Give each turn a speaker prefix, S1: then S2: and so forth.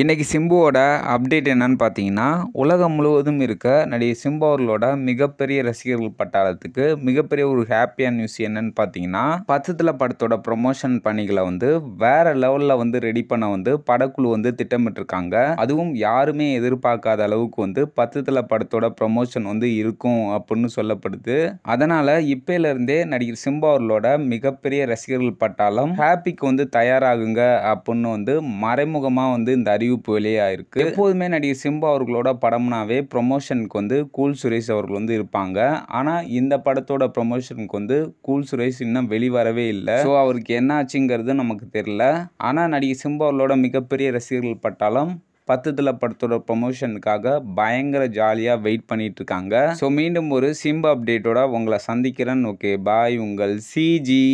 S1: இன்றைக்கி சிம்புவோட அப்டேட் என்னன்னு பார்த்தீங்கன்னா உலகம் முழுவதும் இருக்க நடிகை சிம்பு அவர்களோட மிகப்பெரிய ரசிகர்கள் பட்டாளத்துக்கு மிகப்பெரிய ஒரு ஹாப்பியான நியூஸ் என்னன்னு பார்த்தீங்கன்னா பத்தத்தில் படத்தோட ப்ரொமோஷன் பணிகளை வந்து வேற லெவலில் வந்து ரெடி பண்ண வந்து படக்குழு வந்து திட்டமிட்டிருக்காங்க அதுவும் யாருமே எதிர்பார்க்காத அளவுக்கு வந்து பத்தத்தில் படத்தோட ப்ரொமோஷன் வந்து இருக்கும் அப்படின்னு சொல்லப்படுது அதனால் இப்போலேருந்தே நடிகர் சிம்பு அவர்களோட மிகப்பெரிய ரசிகர்கள் பட்டாளம் ஹாப்பிக்கு வந்து தயாராகுங்க அப்படின்னு வந்து மறைமுகமாக வந்து இந்த அறிவிப்பு வெளியாயிருக்கு எப்போதுமே நடிகை சிம்பு அவர்களோட படம்னாவே ப்ரொமோஷனுக்கு வந்து கூல் சுரேஷ் அவர்கள் வந்து இருப்பாங்க ஆனால் இந்த படத்தோட ப்ரொமோஷனுக்கு வந்து கூல் சுரேஷ் இன்னும் வெளிவரவே இல்லை ஸோ அவருக்கு என்ன ஆச்சுங்கிறது நமக்கு தெரியல ஆனால் நடிகை சிம்பு அவர்களோட மிகப்பெரிய ரசிகர்கள் பட்டாலும் பத்து படத்தோட ப்ரொமோஷனுக்காக பயங்கர ஜாலியாக வெயிட் பண்ணிட்டு இருக்காங்க ஸோ மீண்டும் ஒரு சிம்பு அப்டேட்டோட உங்களை சந்திக்கிறேன் ஓகே பாய் உங்கள் சிஜி